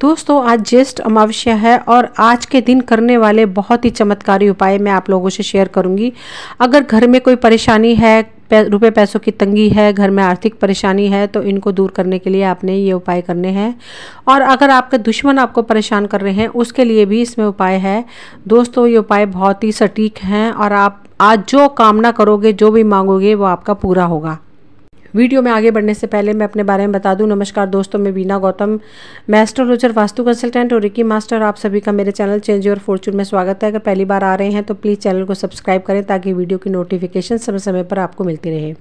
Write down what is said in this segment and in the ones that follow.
दोस्तों आज ज्येष्ठ अमावस्या है और आज के दिन करने वाले बहुत ही चमत्कारी उपाय मैं आप लोगों से शेयर करूंगी अगर घर में कोई परेशानी है रुपए रुपये पैसों की तंगी है घर में आर्थिक परेशानी है तो इनको दूर करने के लिए आपने ये उपाय करने हैं और अगर आपके दुश्मन आपको परेशान कर रहे हैं उसके लिए भी इसमें उपाय है दोस्तों ये उपाय बहुत ही सटीक हैं और आप आज जो कामना करोगे जो भी मांगोगे वो आपका पूरा होगा वीडियो में आगे बढ़ने से पहले मैं अपने बारे में बता दूं नमस्कार दोस्तों मैं बीना गौतम मैं एस्ट्रोलॉजर वास्तु कंसल्टेंट और रिकी मास्टर आप सभी का मेरे चैनल चेंज और फॉर्चून में स्वागत है अगर पहली बार आ रहे हैं तो प्लीज़ चैनल को सब्सक्राइब करें ताकि वीडियो की नोटिफिकेशन समय समय पर आपको मिलती रहे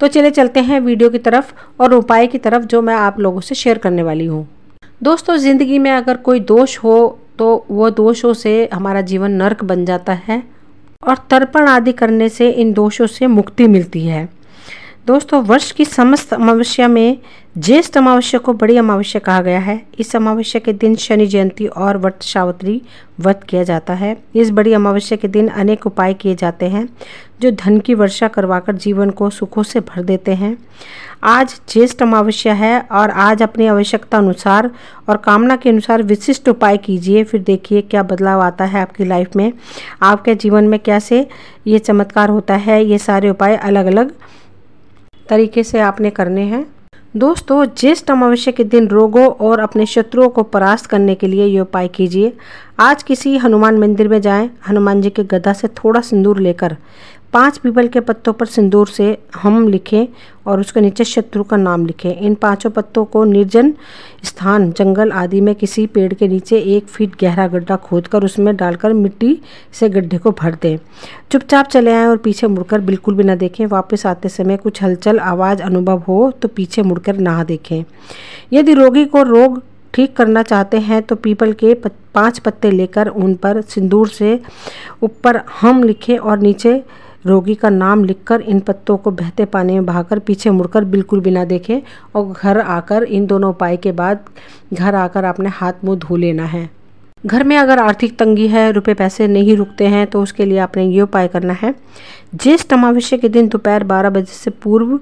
तो चले चलते हैं वीडियो की तरफ और उपाय की तरफ जो मैं आप लोगों से शेयर करने वाली हूँ दोस्तों ज़िंदगी में अगर कोई दोष हो तो वो दोषों से हमारा जीवन नर्क बन जाता है और तर्पण आदि करने से इन दोषों से मुक्ति मिलती है दोस्तों वर्ष की समस्त अमावस्या में ज्येष्ठ अमावस्या को बड़ी अमावस्या कहा गया है इस अमावस्या के दिन शनि जयंती और व्रत सावत्री व्रत किया जाता है इस बड़ी अमावस्या के दिन अनेक उपाय किए जाते हैं जो धन की वर्षा करवाकर जीवन को सुखों से भर देते हैं आज ज्येष्ठ अमावस्या है और आज अपनी आवश्यकता अनुसार और कामना के अनुसार विशिष्ट उपाय कीजिए फिर देखिए क्या बदलाव आता है आपकी लाइफ में आपके जीवन में कैसे ये चमत्कार होता है ये सारे उपाय अलग अलग तरीके से आपने करने हैं दोस्तों ज्येष्ठ अमावस्या के दिन रोगों और अपने शत्रुओं को परास्त करने के लिए ये उपाय कीजिए आज किसी हनुमान मंदिर में जाएं, हनुमान जी के गधा से थोड़ा सिंदूर लेकर पांच पीपल के पत्तों पर सिंदूर से हम लिखें और उसके नीचे शत्रु का नाम लिखें इन पांचों पत्तों को निर्जन स्थान जंगल आदि में किसी पेड़ के नीचे एक फीट गहरा गड्ढा खोदकर उसमें डालकर मिट्टी से गड्ढे को भर दें चुपचाप चले आएँ और पीछे मुड़कर बिल्कुल भी ना देखें वापस आते समय कुछ हलचल आवाज़ अनुभव हो तो पीछे मुड़कर ना देखें यदि रोगी को रोग ठीक करना चाहते हैं तो पीपल के पांच पत्ते लेकर उन पर सिंदूर से ऊपर हम लिखें और नीचे रोगी का नाम लिखकर इन पत्तों को बहते पानी में बहाकर पीछे मुड़कर बिल्कुल बिना देखे और घर आकर इन दोनों उपाय के बाद घर आकर अपने हाथ मुँह धो लेना है घर में अगर आर्थिक तंगी है रुपए पैसे नहीं रुकते हैं तो उसके लिए आपने ये उपाय करना है ज्येष्ठ अमावस्या के दिन दोपहर बारह बजे से पूर्व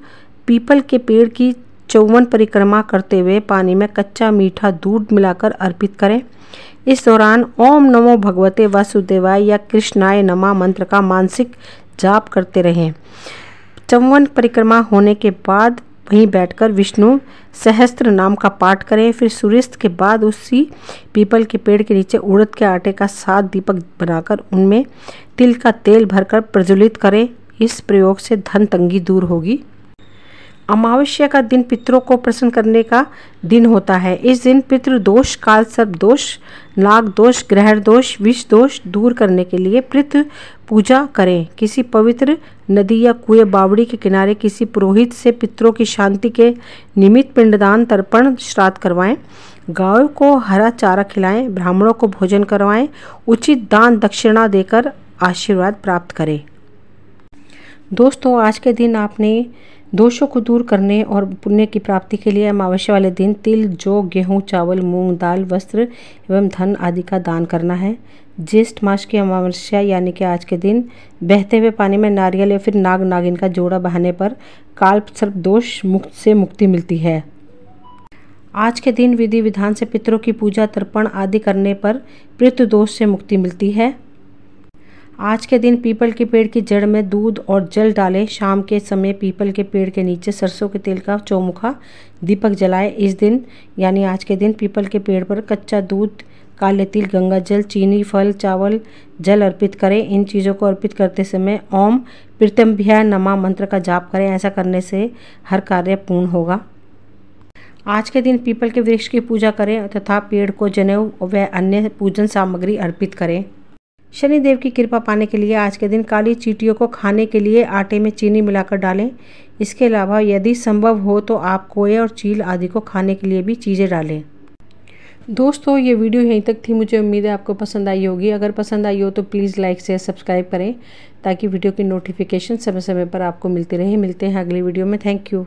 पीपल के पेड़ की चौवन परिक्रमा करते हुए पानी में कच्चा मीठा दूध मिलाकर अर्पित करें इस दौरान ओम नमो भगवते वासुदेवाय या कृष्णाय नमा मंत्र का मानसिक जाप करते रहें चौवन परिक्रमा होने के बाद वहीं बैठकर विष्णु सहस्त्र नाम का पाठ करें फिर सूर्यास्त के बाद उसी पीपल के पेड़ के नीचे उड़द के आटे का सात दीपक बनाकर उनमें तिल का तेल भरकर प्रज्वलित करें इस प्रयोग से धन तंगी दूर होगी अमावस्या का दिन पितरों को प्रसन्न करने का दिन होता है इस दिन पितृ दोष काल सर्प दोष नाग दोष ग्रहण दोष विष दोष दूर करने के लिए पृथ्वी पूजा करें किसी पवित्र नदी या कुएं बावड़ी के किनारे किसी पुरोहित से पितरों की शांति के निमित्त पिंडदान तर्पण श्राद्ध करवाएं गाय को हरा चारा खिलाएं ब्राह्मणों को भोजन करवाएं उचित दान दक्षिणा देकर आशीर्वाद प्राप्त करें दोस्तों आज के दिन आपने दोषों को दूर करने और पुण्य की प्राप्ति के लिए अमावस्या वाले दिन तिल जो गेहूँ चावल मूंग दाल वस्त्र एवं धन आदि का दान करना है ज्येष्ठ मास की अमावस्या यानी कि आज के दिन बहते हुए पानी में नारियल या फिर नाग नागिन का जोड़ा बहाने पर काल्प सर्प दोष मुक्त से मुक्ति मिलती है आज के दिन विधि विधान से पितरों की पूजा तर्पण आदि करने पर पृथ्वी दोष से मुक्ति मिलती है आज के दिन पीपल के पेड़ की जड़ में दूध और जल डालें शाम के समय पीपल के पेड़ के नीचे सरसों के तेल का चौमुखा दीपक जलाएं इस दिन यानी आज के दिन पीपल के पेड़ पर कच्चा दूध काले तिल गंगा जल चीनी फल चावल जल अर्पित करें इन चीज़ों को अर्पित करते समय ओम प्रत्यम्भ्या नमा मंत्र का जाप करें ऐसा करने से हर कार्य पूर्ण होगा आज के दिन पीपल के वृक्ष की पूजा करें तथा पेड़ को जनेऊ व अन्य पूजन सामग्री अर्पित करें शनिदेव की कृपा पाने के लिए आज के दिन काली चीटियों को खाने के लिए आटे में चीनी मिलाकर डालें इसके अलावा यदि संभव हो तो आप कोए और चील आदि को खाने के लिए भी चीज़ें डालें दोस्तों ये वीडियो यहीं तक थी मुझे उम्मीद है आपको पसंद आई होगी अगर पसंद आई हो तो प्लीज़ लाइक शेयर सब्सक्राइब करें ताकि वीडियो की नोटिफिकेशन समय समय पर आपको मिलती रहे मिलते हैं अगली वीडियो में थैंक यू